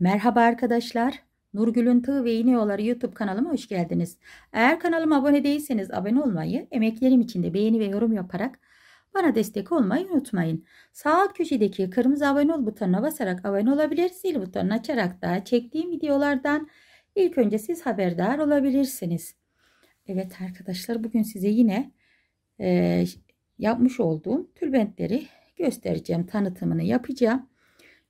Merhaba arkadaşlar. Nurgül'ün Tığ ve İğneyoları YouTube kanalıma hoş geldiniz. Eğer kanalıma abone değilseniz abone olmayı, emeklerim için de beğeni ve yorum yaparak bana destek olmayı unutmayın. Sağ alt köşedeki kırmızı abone ol butonuna basarak abone olabilir, zil butonunu açarak da çektiğim videolardan ilk önce siz haberdar olabilirsiniz. Evet arkadaşlar bugün size yine e, yapmış olduğum tülbentleri göstereceğim, tanıtımını yapacağım.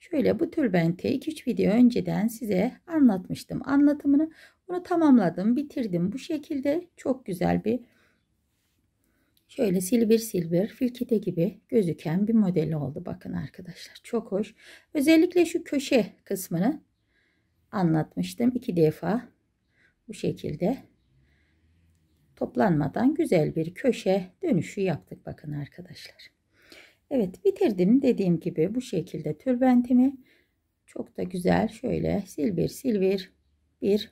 Şöyle bu tülbente 2-3 video önceden size anlatmıştım. Anlatımını bunu tamamladım, bitirdim. Bu şekilde çok güzel bir şöyle silbir silbir filkide gibi gözüken bir modeli oldu. Bakın arkadaşlar çok hoş. Özellikle şu köşe kısmını anlatmıştım. iki defa bu şekilde toplanmadan güzel bir köşe dönüşü yaptık bakın arkadaşlar. Evet bitirdim dediğim gibi bu şekilde tülbentimi çok da güzel şöyle silbir silbir bir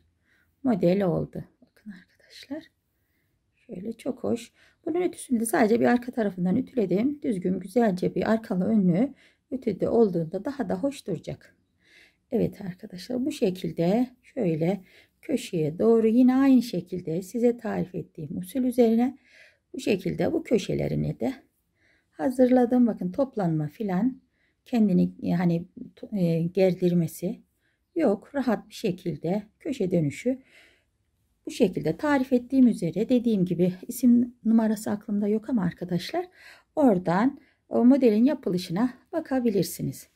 model oldu. Bakın arkadaşlar şöyle çok hoş. Bunun ütüsünü sadece bir arka tarafından ütüledim. Düzgün güzelce bir arkalı önlü ütüde olduğunda daha da hoş duracak. Evet arkadaşlar bu şekilde şöyle köşeye doğru yine aynı şekilde size tarif ettiğim usul üzerine bu şekilde bu köşelerini de hazırladım. Bakın toplanma filan kendini e, hani e, gerdirmesi yok. Rahat bir şekilde köşe dönüşü bu şekilde tarif ettiğim üzere dediğim gibi isim numarası aklımda yok ama arkadaşlar oradan o modelin yapılışına bakabilirsiniz.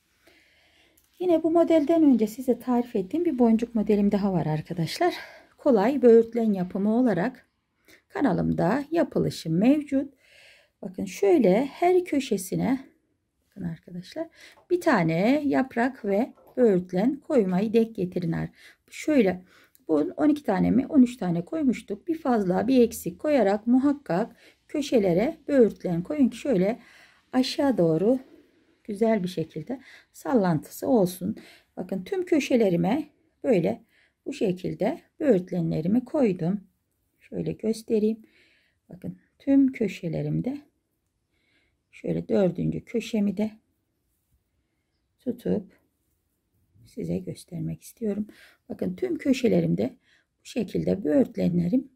Yine bu modelden önce size tarif ettiğim bir boncuk modelim daha var arkadaşlar. Kolay böğürtlen yapımı olarak kanalımda yapılışı mevcut. Bakın şöyle her köşesine bakın arkadaşlar bir tane yaprak ve böğürtlen koymayı denk getirinler. Şöyle bunun 12 tane mi 13 tane koymuştuk. Bir fazla bir eksik koyarak muhakkak köşelere böğürtlen koyun ki şöyle aşağı doğru güzel bir şekilde sallantısı olsun. Bakın tüm köşelerime böyle bu şekilde böğürtlenlerimi koydum. Şöyle göstereyim. Bakın tüm köşelerimde şöyle dördüncü köşemi de tutup size göstermek istiyorum. Bakın tüm köşelerimde bu şekilde böğürtlenlerim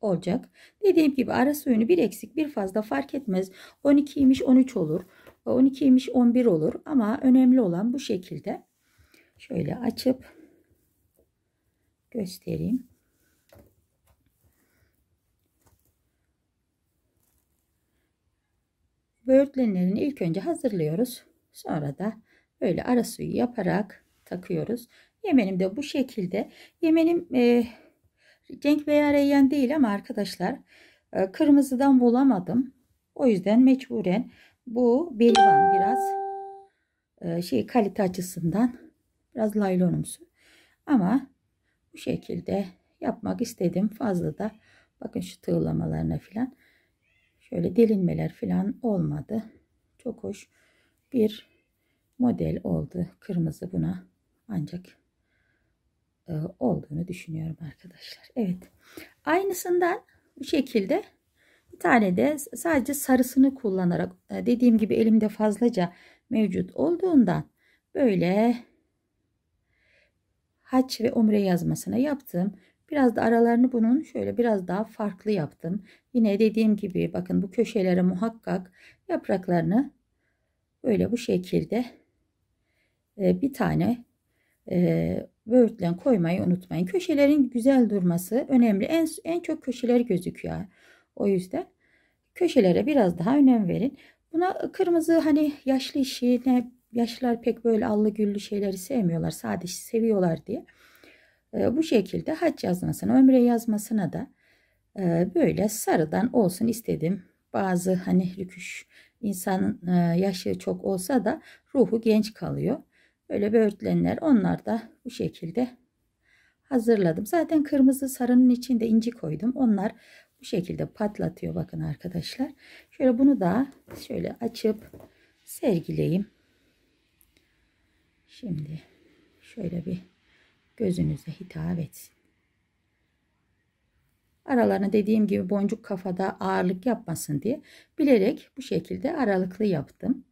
olacak. Dediğim gibi ara suyunu bir eksik bir fazla fark etmez. 12'ymiş 13 olur. 12'ymiş 11 olur. Ama önemli olan bu şekilde. Şöyle açıp göstereyim. Böğürtlenlerini ilk önce hazırlıyoruz. Sonra da böyle ara suyu yaparak takıyoruz. Yemenim de bu şekilde. Yemenim e, Cenk veya Reyyen değil ama arkadaşlar e, kırmızıdan bulamadım. O yüzden mecburen bu belvan biraz e, şey kalite açısından biraz laylonumsu. Ama bu şekilde yapmak istedim. Fazla da bakın şu tığlamalarına filan. Şöyle delinmeler falan olmadı. Çok hoş bir model oldu. Kırmızı buna ancak e, olduğunu düşünüyorum arkadaşlar. Evet. Aynısından bu şekilde bir tane de sadece sarısını kullanarak e, dediğim gibi elimde fazlaca mevcut olduğundan böyle haç ve umre yazmasına yaptım. Biraz da aralarını bunun şöyle biraz daha farklı yaptım. Yine dediğim gibi bakın bu köşelere muhakkak yapraklarını böyle bu şekilde e, bir tane e, böğürtlen koymayı unutmayın. Köşelerin güzel durması önemli. En, en çok köşeler gözüküyor. O yüzden köşelere biraz daha önem verin. Buna kırmızı hani yaşlı işi ne yaşlılar pek böyle allı güllü şeyleri sevmiyorlar. Sadece seviyorlar diye. Ee, bu şekilde hac yazmasına, ömre yazmasına da e, böyle sarıdan olsun istedim. Bazı hani rüküş insanın e, yaşı çok olsa da ruhu genç kalıyor. Böyle böğürtlenler onlar da bu şekilde hazırladım. Zaten kırmızı sarının içinde inci koydum. Onlar bu şekilde patlatıyor bakın arkadaşlar. Şöyle bunu da şöyle açıp sergileyim. Şimdi şöyle bir gözünüze hitap etsin. Aralarına dediğim gibi boncuk kafada ağırlık yapmasın diye bilerek bu şekilde aralıklı yaptım.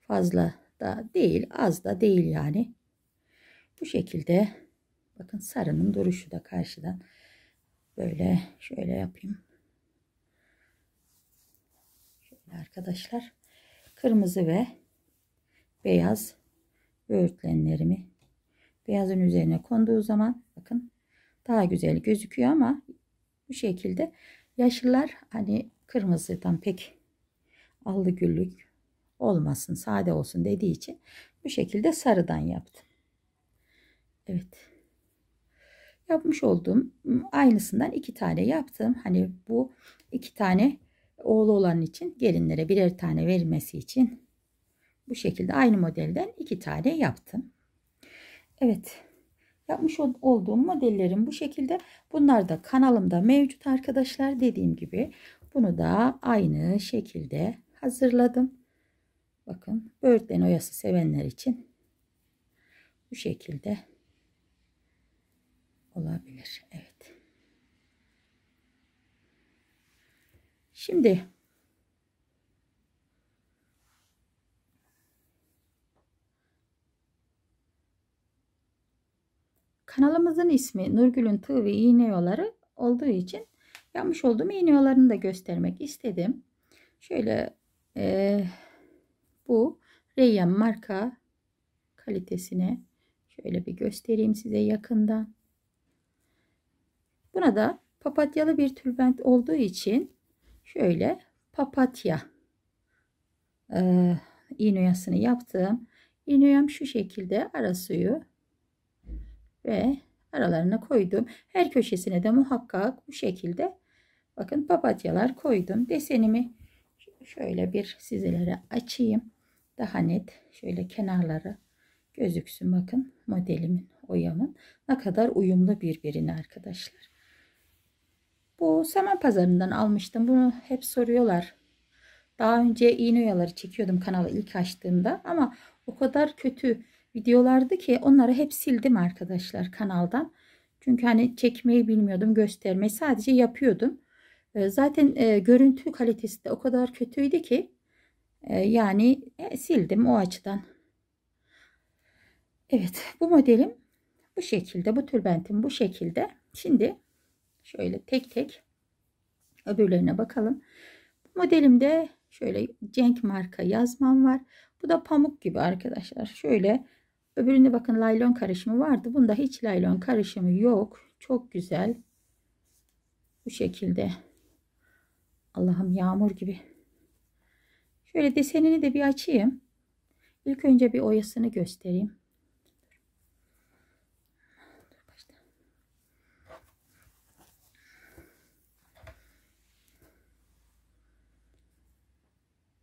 Fazla da değil az da değil yani. Bu şekilde bakın sarının duruşu da karşıdan böyle şöyle yapayım. Şöyle arkadaşlar kırmızı ve beyaz öğütlenlerimi. Beyazın üzerine konduğu zaman bakın daha güzel gözüküyor ama bu şekilde yeşiller hani kırmızıdan pek allı güllük olmasın sade olsun dediği için bu şekilde sarıdan yaptım. Evet. Yapmış olduğum aynısından iki tane yaptım. Hani bu iki tane oğlu olan için gelinlere birer tane verilmesi için bu şekilde aynı modelden iki tane yaptım. Evet. Yapmış olduğum modellerim bu şekilde. Bunlar da kanalımda mevcut arkadaşlar. Dediğim gibi bunu da aynı şekilde hazırladım. Bakın böğürtlen oyası sevenler için bu şekilde olabilir. Evet. Şimdi Kitabımızın ismi Nurgül'ün tığ ve iğne yolları olduğu için yapmış olduğum iğne yollarını da göstermek istedim. Şöyle e, bu Reyyan marka kalitesine şöyle bir göstereyim size yakından. Buna da papatyalı bir tülbent olduğu için şöyle papatya e, yasını yaptım. İğnoyam şu şekilde ara suyu ve aralarına koydum. Her köşesine de muhakkak bu şekilde bakın papatyalar koydum. Desenimi şöyle bir sizlere açayım. Daha net şöyle kenarları gözüksün bakın modelimin oyamın ne kadar uyumlu birbirine arkadaşlar. Bu saman pazarından almıştım. Bunu hep soruyorlar. Daha önce iğne oyaları çekiyordum kanalı ilk açtığımda ama o kadar kötü videolardı ki onları hep sildim arkadaşlar kanaldan. Çünkü hani çekmeyi bilmiyordum göstermeyi sadece yapıyordum. Ee, zaten e, görüntü kalitesi de o kadar kötüydü ki e, yani e, sildim o açıdan. Evet bu modelim bu şekilde bu tülbentim bu şekilde. Şimdi şöyle tek tek öbürlerine bakalım. Bu modelimde şöyle Cenk marka yazmam var. Bu da pamuk gibi arkadaşlar. Şöyle Öbüründe bakın laylon karışımı vardı. Bunda hiç laylon karışımı yok. Çok güzel. Bu şekilde. Allah'ım yağmur gibi. Şöyle desenini de bir açayım. İlk önce bir oyasını göstereyim.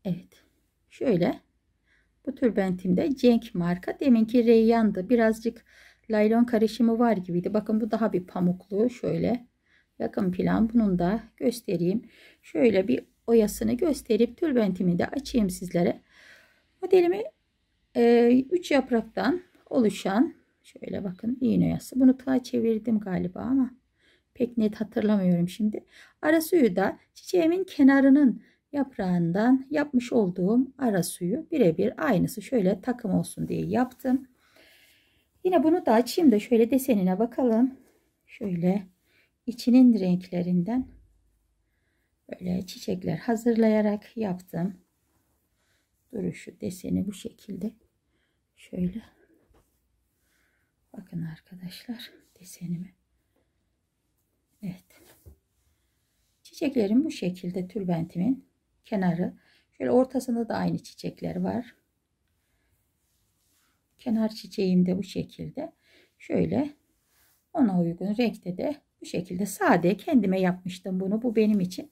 Evet. Şöyle. Bu türbentimde Cenk marka. Deminki Reyyan'dı. Birazcık laylon karışımı var gibiydi. Bakın bu daha bir pamuklu. Şöyle yakın plan. Bunun da göstereyim. Şöyle bir oyasını gösterip türbentimi de açayım sizlere. Modelimi 3 e, yapraktan oluşan şöyle bakın iğne oyası. Bunu tığa çevirdim galiba ama pek net hatırlamıyorum şimdi. Ara suyu da çiçeğimin kenarının yaprağından yapmış olduğum ara suyu birebir aynısı şöyle takım olsun diye yaptım. Yine bunu da açayım da şöyle desenine bakalım. Şöyle içinin renklerinden böyle çiçekler hazırlayarak yaptım. Duruşu deseni bu şekilde. Şöyle bakın arkadaşlar desenimi. Evet. Çiçeklerim bu şekilde tülbentimin kenarı. Şöyle ortasında da aynı çiçekler var. Kenar çiçeğim de bu şekilde. Şöyle ona uygun renkte de bu şekilde sade kendime yapmıştım bunu. Bu benim için.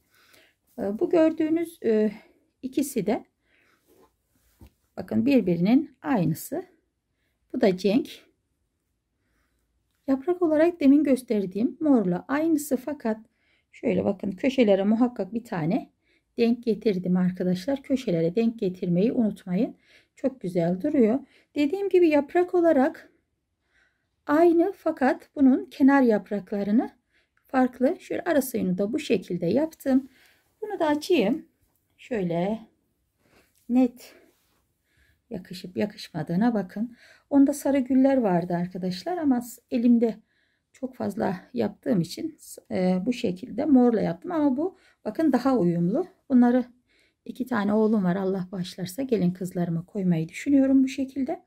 Ee, bu gördüğünüz e, ikisi de bakın birbirinin aynısı. Bu da Cenk. Yaprak olarak demin gösterdiğim morla aynısı fakat şöyle bakın köşelere muhakkak bir tane denk getirdim arkadaşlar. Köşelere denk getirmeyi unutmayın. Çok güzel duruyor. Dediğim gibi yaprak olarak aynı fakat bunun kenar yapraklarını farklı. Şöyle arasını da bu şekilde yaptım. Bunu da açayım. Şöyle net yakışıp yakışmadığına bakın. Onda sarı güller vardı arkadaşlar ama elimde çok fazla yaptığım için e, bu şekilde morla yaptım ama bu bakın daha uyumlu. Bunları iki tane oğlum var Allah başlarsa gelin kızlarımı koymayı düşünüyorum bu şekilde.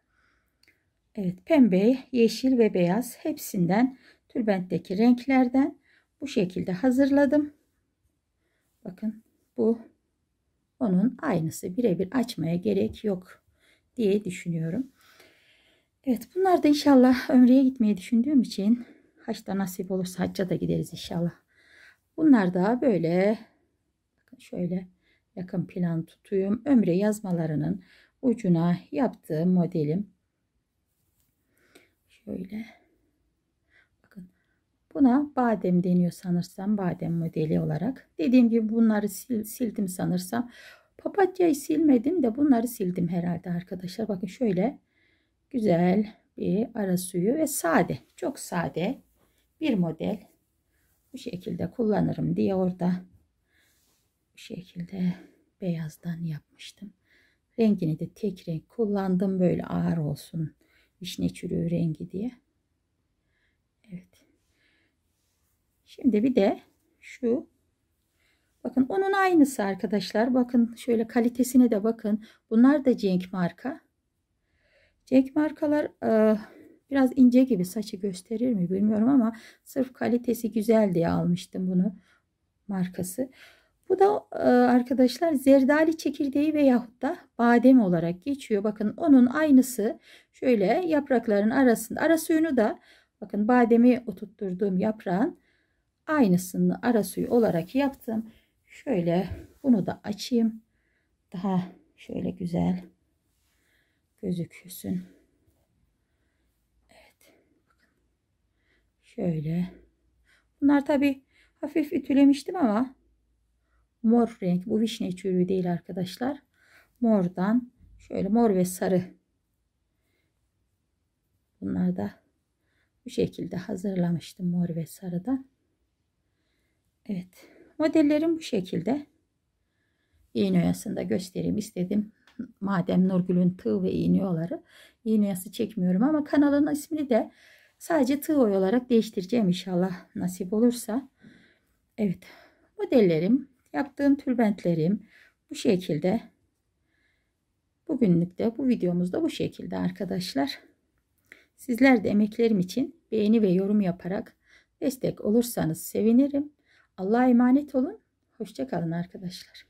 Evet pembe, yeşil ve beyaz hepsinden tülbentteki renklerden bu şekilde hazırladım. Bakın bu onun aynısı birebir açmaya gerek yok diye düşünüyorum. Evet bunlar da inşallah ömreye gitmeyi düşündüğüm için haçta nasip olursa hacca da gideriz inşallah. Bunlar da böyle şöyle yakın plan tutuyum. Ömre yazmalarının ucuna yaptığım modelim. Şöyle. Bakın. Buna badem deniyor sanırsam. Badem modeli olarak. Dediğim gibi bunları sil, sildim sanırsam. Papatya'yı silmedim de bunları sildim herhalde arkadaşlar. Bakın şöyle güzel bir ara suyu ve sade. Çok sade bir model. Bu şekilde kullanırım diye orada şekilde beyazdan yapmıştım. Rengini de tek renk kullandım böyle ağır olsun vişne çürüğü rengi diye. Evet. Şimdi bir de şu bakın onun aynısı arkadaşlar. Bakın şöyle kalitesine de bakın. Bunlar da Cenk marka. Cenk markalar eh, biraz ince gibi saçı gösterir mi bilmiyorum ama sırf kalitesi güzel diye almıştım bunu markası. Bu da e, arkadaşlar zerdali çekirdeği veyahut da badem olarak geçiyor. Bakın onun aynısı şöyle yaprakların arasında ara suyunu da bakın bademi oturtturduğum yaprağın aynısını ara suyu olarak yaptım. Şöyle bunu da açayım. Daha şöyle güzel gözüksün. Evet. Şöyle. Bunlar tabi hafif ütülemiştim ama mor renk. Bu vişne çürüğü değil arkadaşlar. Mordan şöyle mor ve sarı. Bunlar da bu şekilde hazırlamıştım mor ve sarıda. Evet. Modellerim bu şekilde. İğne oyasında göstereyim istedim. Madem Nurgül'ün tığ ve iğne oyaları. İğne oyası çekmiyorum ama kanalın ismini de sadece tığ oy olarak değiştireceğim inşallah nasip olursa. Evet modellerim Yaptığım tülbentlerim bu şekilde. Bugünlük de bu videomuzda bu şekilde arkadaşlar. Sizler de emeklerim için beğeni ve yorum yaparak destek olursanız sevinirim. Allah'a emanet olun. Hoşçakalın arkadaşlar.